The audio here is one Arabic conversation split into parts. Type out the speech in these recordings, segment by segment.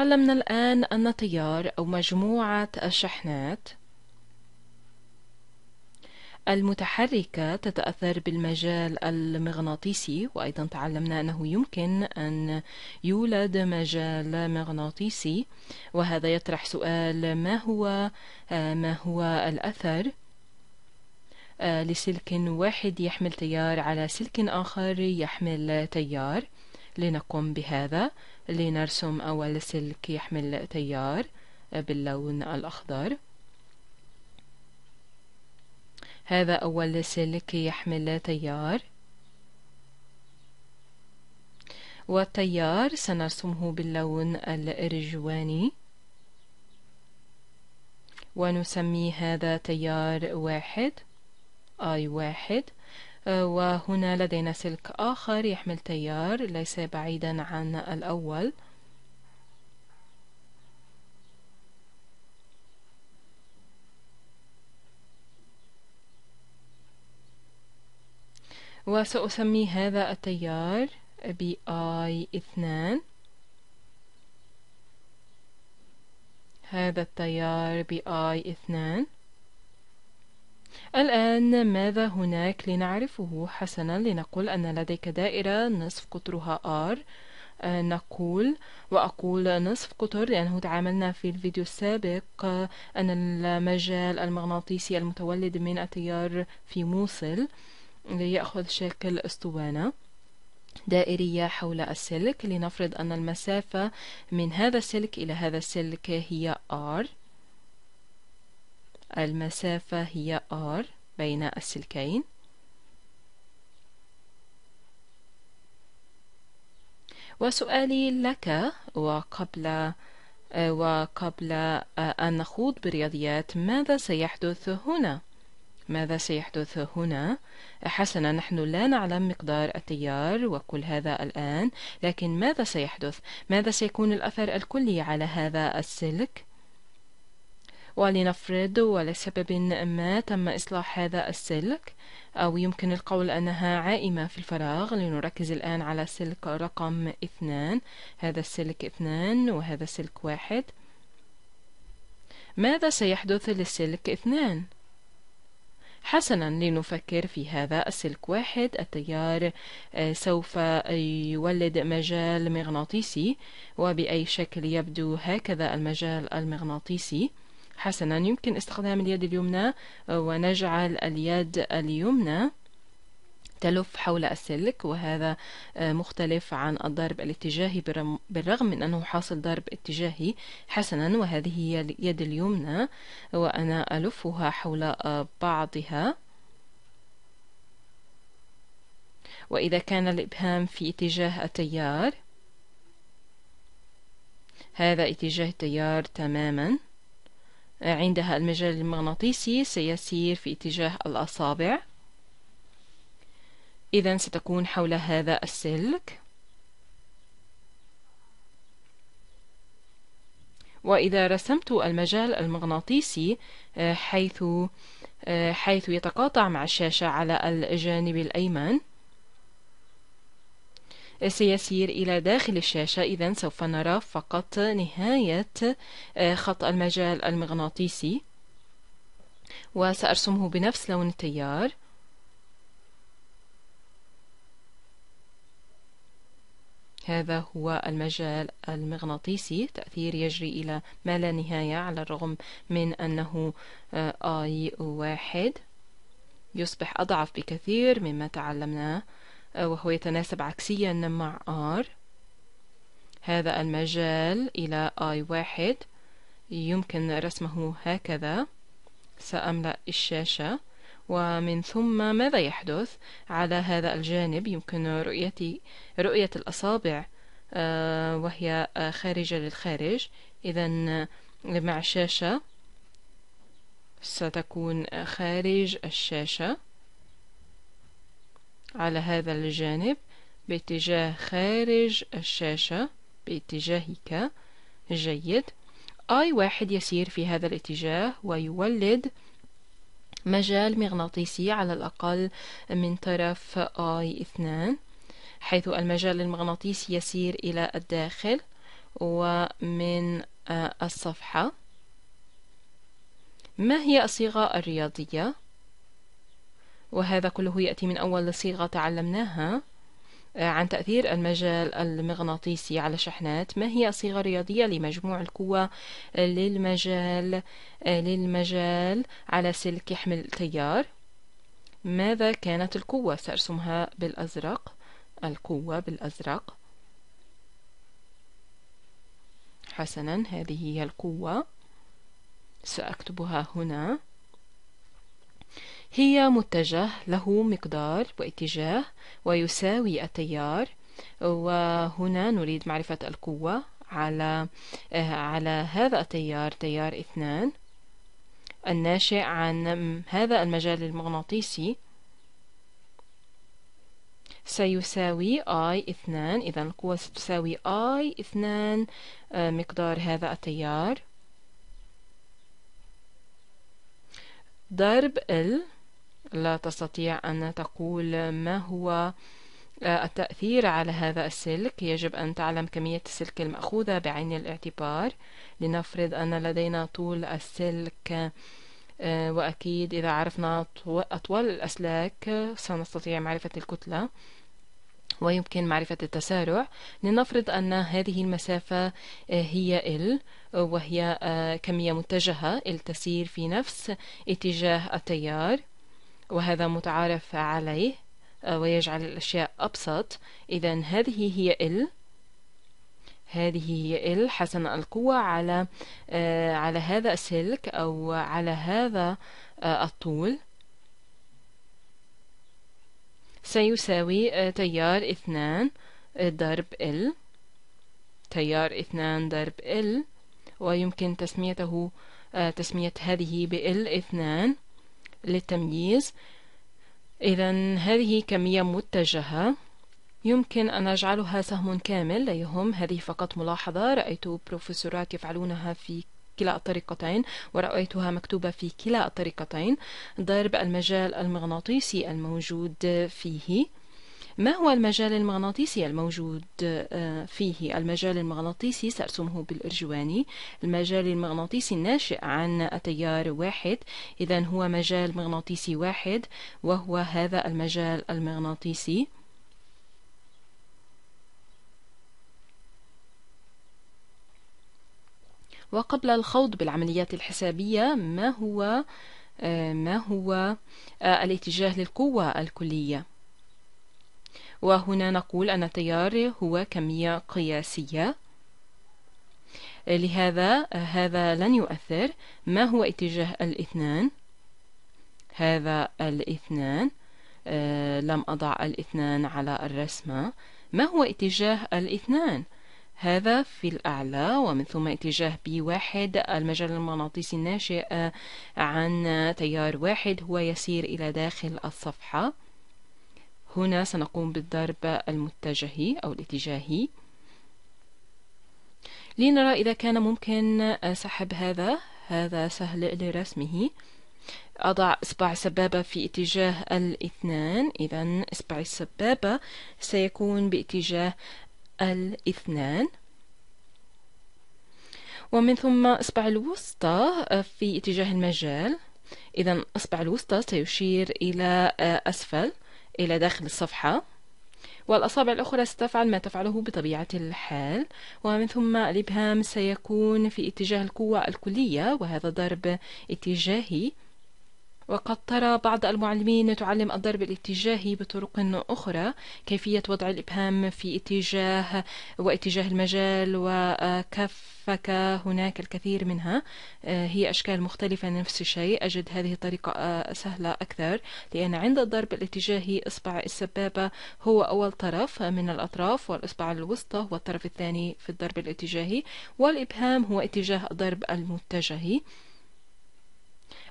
تعلمنا الآن أن تيار أو مجموعة الشحنات المتحركة تتأثر بالمجال المغناطيسي وأيضا تعلمنا أنه يمكن أن يولد مجال مغناطيسي وهذا يطرح سؤال ما هو آه، ما هو الأثر آه، لسلك واحد يحمل تيار على سلك آخر يحمل تيار لنقوم بهذا لنرسم أول سلك يحمل تيار آه، باللون الأخضر هذا أول سلك يحمل تيار والتيار سنرسمه باللون الرجواني ونسمي هذا تيار واحد أي واحد أه، وهنا لدينا سلك آخر يحمل تيار ليس بعيدا عن الأول وسأسمي هذا التيار بـ I2 هذا التيار بـ I2 الآن ماذا هناك لنعرفه حسنا لنقول أن لديك دائرة نصف قطرها R آه، نقول وأقول نصف قطر لأنه تعاملنا في الفيديو السابق آه، أن المجال المغناطيسي المتولد من التيار في موصل ليأخذ شكل اسطوانة دائرية حول السلك لنفرض أن المسافة من هذا السلك إلى هذا السلك هي R المسافة هي R بين السلكين وسؤالي لك وقبل آه، وقبل آه، أن نخوض برياضيات ماذا سيحدث هنا؟ ماذا سيحدث هنا؟ حسنا نحن لا نعلم مقدار التيار وكل هذا الآن لكن ماذا سيحدث؟ ماذا سيكون الأثر الكلي على هذا السلك؟ ولنفرض ولسبب ما تم إصلاح هذا السلك أو يمكن القول أنها عائمة في الفراغ لنركز الآن على سلك رقم اثنان هذا السلك اثنان وهذا سلك واحد ماذا سيحدث للسلك اثنان؟ حسنا لنفكر في هذا السلك واحد التيار آه، سوف يولد مجال مغناطيسي وبأي شكل يبدو هكذا المجال المغناطيسي حسنا يمكن استخدام اليد اليمنى آه، ونجعل اليد اليمنى تلف حول السلك وهذا آه، مختلف عن الضرب الاتجاهي بالرغم من أنه حاصل ضرب اتجاهي حسنا وهذه هي اليد اليمنى وأنا ألفها حول آه، بعضها وإذا كان الإبهام في اتجاه التيار هذا اتجاه التيار تماما عندها المجال المغناطيسي سيسير في اتجاه الأصابع إذا ستكون حول هذا السلك وإذا رسمت المجال المغناطيسي آه، حيث آه، حيث يتقاطع مع الشاشة على الجانب الأيمن سيسير إلى داخل الشاشة إذا سوف نرى فقط نهاية آه، خط المجال المغناطيسي وسأرسمه بنفس لون التيار هذا هو المجال المغناطيسي تأثير يجري إلى ما لا نهاية على الرغم من أنه آه، آي واحد يصبح أضعف بكثير مما تعلمناه آه، وهو يتناسب عكسيا مع R هذا المجال إلى I واحد يمكن رسمه هكذا سأملأ الشاشة ومن ثم ماذا يحدث على هذا الجانب يمكن رؤيتي رؤية الأصابع آه، وهي آه، خارجة للخارج إذا مع الشاشة ستكون خارج الشاشة على هذا الجانب باتجاه خارج الشاشة باتجاهك جيد أي واحد يسير في هذا الاتجاه ويولد مجال مغناطيسي على الأقل من طرف آي اثنان حيث المجال المغناطيسي يسير إلى الداخل ومن آه، الصفحة ما هي الصيغة الرياضية؟ وهذا كله يأتي من أول صيغة تعلمناها آه، عن تأثير المجال المغناطيسي على الشحنات ما هي صيغة رياضية لمجموع القوة آه، للمجال آه، للمجال على سلك يحمل التيار ماذا كانت القوة سأرسمها بالأزرق القوة بالأزرق حسنا هذه هي القوة سأكتبها هنا هي متجه له مقدار واتجاه ويساوي التيار وهنا نريد معرفة القوة على آه، على هذا التيار تيار اثنان الناشئ عن هذا المجال المغناطيسي سيساوي I اثنان إذا القوة ستساوي I اثنان آه، مقدار هذا التيار ضرب L لا تستطيع أن تقول ما هو آه، التأثير على هذا السلك يجب أن تعلم كمية السلك المأخوذة بعين الاعتبار لنفرض أن لدينا طول السلك آه، وأكيد إذا عرفنا أطوال الأسلاك سنستطيع معرفة الكتلة ويمكن معرفة التسارع لنفرض أن هذه المسافة آه، هي L وهي كمية متجهة L تسير في نفس اتجاه التيار وهذا متعارف عليه آه، ويجعل الأشياء أبسط إذا هذه هي ال هذه هي ال حسن القوة على آه، على هذا السلك أو على هذا آه، الطول سيساوي تيار اثنان ضرب ال تيار اثنان ضرب ال ويمكن تسميته تسمية هذه بال اثنان للتمييز إذا هذه كمية متجهة يمكن أن أجعلها سهم كامل لا يهم هذه فقط ملاحظة رأيت بروفيسورات يفعلونها في كلا الطريقتين ورأيتها مكتوبة في كلا الطريقتين ضرب المجال المغناطيسي الموجود فيه ما هو المجال المغناطيسي الموجود آه، فيه المجال المغناطيسي سأرسمه بالإرجواني المجال المغناطيسي الناشئ عن تيار واحد إذا هو مجال مغناطيسي واحد وهو هذا المجال المغناطيسي وقبل الخوض بالعمليات الحسابية ما هو آه، ما هو آه، الاتجاه للقوة الكلية وهنا نقول أن التيار هو كمية قياسية لهذا هذا لن يؤثر ما هو اتجاه الاثنان هذا الاثنان أه لم أضع الاثنان على الرسمة ما هو اتجاه الاثنان هذا في الأعلى ومن ثم اتجاه بي واحد المجال المغناطيسي الناشئ عن تيار واحد هو يسير إلى داخل الصفحة هنا سنقوم بالضرب المتجهي أو الاتجاهي لنرى إذا كان ممكن آه، سحب هذا هذا سهل لرسمه أضع إصبع سبابة في اتجاه الاثنان إذا إصبع السبابة سيكون باتجاه الاثنان ومن ثم إصبع الوسطى آه، في اتجاه المجال إذا إصبع الوسطى سيشير إلى آه، أسفل إلى داخل الصفحة والأصابع الأخرى ستفعل ما تفعله بطبيعة الحال ومن ثم الإبهام سيكون في اتجاه القوة الكلية وهذا ضرب اتجاهي وقد ترى بعض المعلمين تعلم الضرب الاتجاهي بطرق أخرى كيفية وضع الإبهام في اتجاه واتجاه المجال وكفك هناك الكثير منها آه، هي أشكال مختلفة نفس الشيء أجد هذه الطريقة آه، سهلة أكثر لأن عند الضرب الاتجاهي إصبع السبابة هو أول طرف من الأطراف والإصبع الوسطى هو الطرف الثاني في الضرب الاتجاهي والإبهام هو اتجاه الضرب المتجهي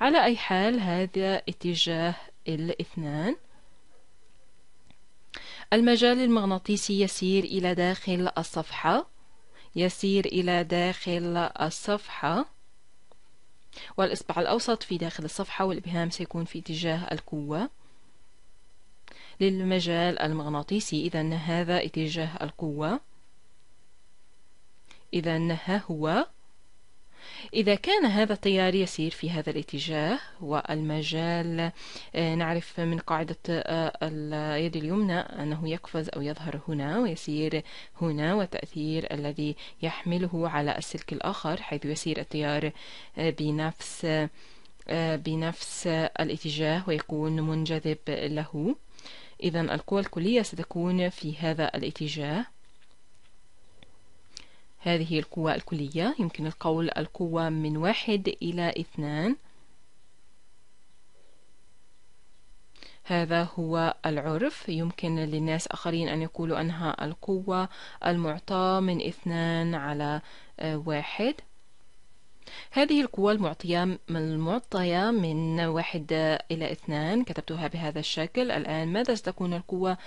على أي حال هذا اتجاه الاثنان المجال المغناطيسي يسير إلى داخل الصفحة يسير إلى داخل الصفحة والإصبع الأوسط في داخل الصفحة والإبهام سيكون في اتجاه القوة للمجال المغناطيسي إذا هذا اتجاه القوة إذا ها هو إذا كان هذا التيار يسير في هذا الاتجاه والمجال آه، نعرف من قاعدة آه، اليد اليمنى أنه يقفز أو يظهر هنا ويسير هنا والتأثير الذي يحمله على السلك الآخر حيث يسير التيار آه، بنفس بنفس الاتجاه ويكون منجذب له إذا القوى الكلية ستكون في هذا الاتجاه هذه القوة الكلية يمكن القول القوة من واحد إلى اثنان هذا هو العرف يمكن للناس آخرين أن يقولوا أنها القوة المعطاة من اثنان على آه، واحد هذه القوة المعطية المعطية من واحد إلى اثنان كتبتها بهذا الشكل الآن ماذا ستكون القوة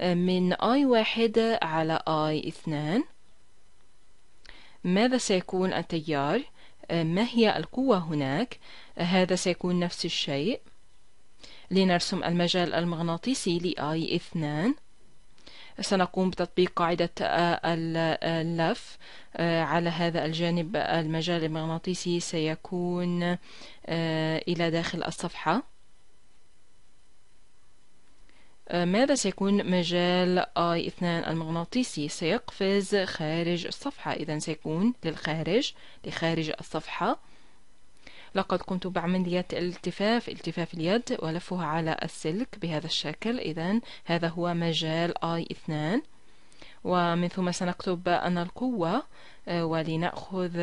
آه، من آي واحد على آي اثنان ماذا سيكون التيار آه، ما هي القوة هناك آه، هذا سيكون نفس الشيء لنرسم المجال المغناطيسي لـ I اثنان سنقوم بتطبيق قاعدة آه، اللف على هذا الجانب المجال المغناطيسي سيكون إلى داخل الصفحة آه، ماذا سيكون مجال اي 2 المغناطيسي سيقفز خارج الصفحة إذا سيكون للخارج لخارج الصفحة لقد قمت بعملية التفاف التفاف اليد ولفها على السلك بهذا الشكل إذا هذا هو مجال اي 2 ومن ثم سنكتب أن القوة آه، ولنأخذ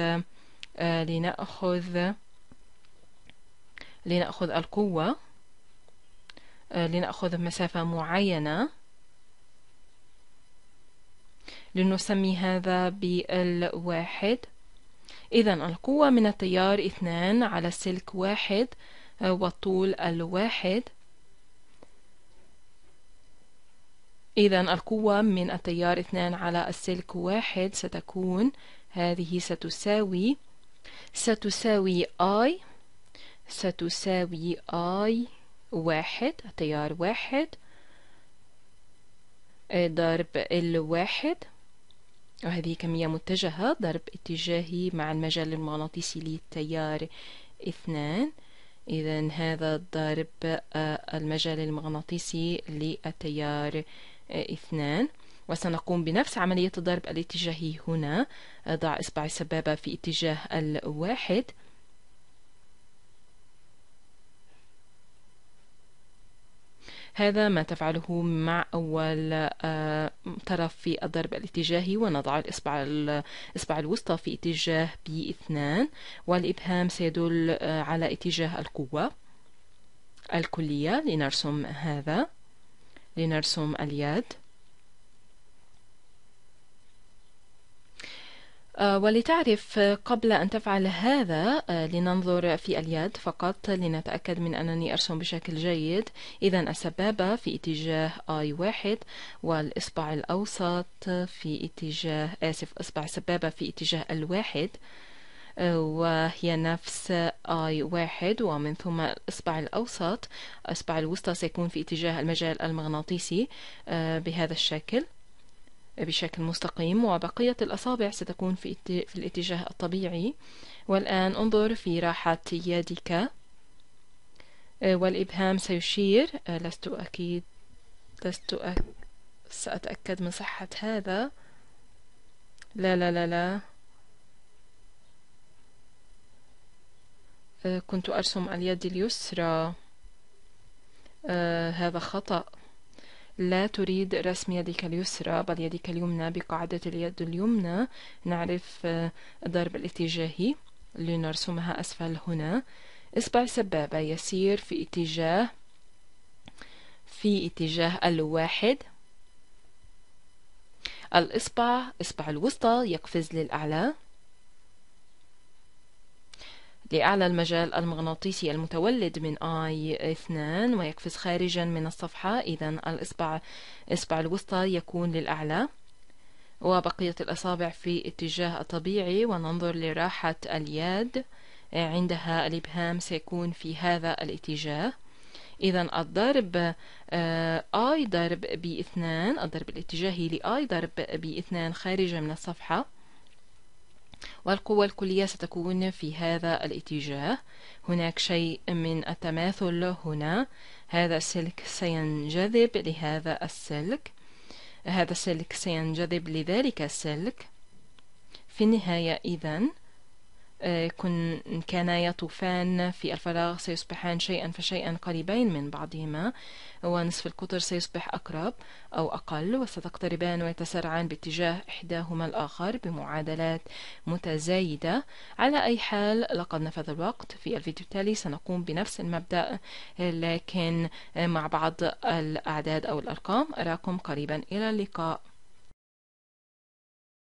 آه، لنأخذ لنأخذ القوة آه، لنأخذ مسافة معينة لنسمي هذا بالواحد إذا القوة من التيار اثنان على السلك واحد آه، والطول الواحد إذا القوة من التيار اثنان على السلك واحد ستكون هذه ستساوي ستساوي I ستساوي I واحد تيار واحد آه، ضرب الواحد وهذه كمية متجهة ضرب اتجاهي مع المجال المغناطيسي للتيار اثنان إذا هذا ضرب آه، المجال المغناطيسي للتيار آه، اثنان وسنقوم بنفس عملية الضرب الاتجاهي هنا ضع إصبع السبابة في اتجاه الواحد هذا ما تفعله مع أول آه، طرف في الضرب الاتجاهي ونضع الإصبع الإصبع الوسطى في اتجاه بي اثنان والإبهام سيدل آه، على اتجاه القوة الكلية لنرسم هذا لنرسم اليد آه، ولتعرف قبل أن تفعل هذا آه، لننظر في اليد فقط لنتأكد من أنني أرسم بشكل جيد إذا السبابة في اتجاه آي واحد والإصبع الأوسط في اتجاه آسف إصبع السبابة في اتجاه الواحد آه، وهي نفس آي واحد ومن ثم الإصبع الأوسط الإصبع الوسطى سيكون في اتجاه المجال المغناطيسي بهذا الشكل بشكل مستقيم وبقية الأصابع ستكون في, في الاتجاه الطبيعي والآن انظر في راحة يدك آه، والإبهام سيشير آه، لست أكيد لست أك... سأتأكد من صحة هذا لا لا لا لا آه، كنت أرسم اليد اليسرى هذا خطأ لا تريد رسم يدك اليسرى بل يدك اليمنى بقاعدة اليد اليمنى نعرف آه، الضرب الاتجاهي لنرسمها أسفل هنا إصبع سبابة يسير في اتجاه في اتجاه الواحد الإصبع إصبع الوسطى يقفز للأعلى لأعلى المجال المغناطيسي المتولد من آي اثنان ويقفز خارجا من الصفحة إذا الإصبع إصبع الوسطى يكون للأعلى وبقية الأصابع في اتجاه الطبيعي وننظر لراحة اليد عندها الإبهام سيكون في هذا الاتجاه إذا الضرب آه، آي ضرب 2 الضرب الاتجاهي لآي ضرب 2 خارجا من الصفحة والقوة الكلية ستكون في هذا الاتجاه هناك شيء من التماثل هنا هذا السلك سينجذب لهذا السلك هذا السلك سينجذب لذلك السلك في النهاية إذن آه، كن كان يطوفان في الفراغ سيصبحان شيئا فشيئا قريبين من بعضهما ونصف القطر سيصبح أقرب أو أقل وستقتربان ويتسارعان باتجاه إحداهما الآخر بمعادلات متزايدة على أي حال لقد نفذ الوقت في الفيديو التالي سنقوم بنفس المبدأ لكن مع بعض الأعداد أو الأرقام أراكم قريبا إلى اللقاء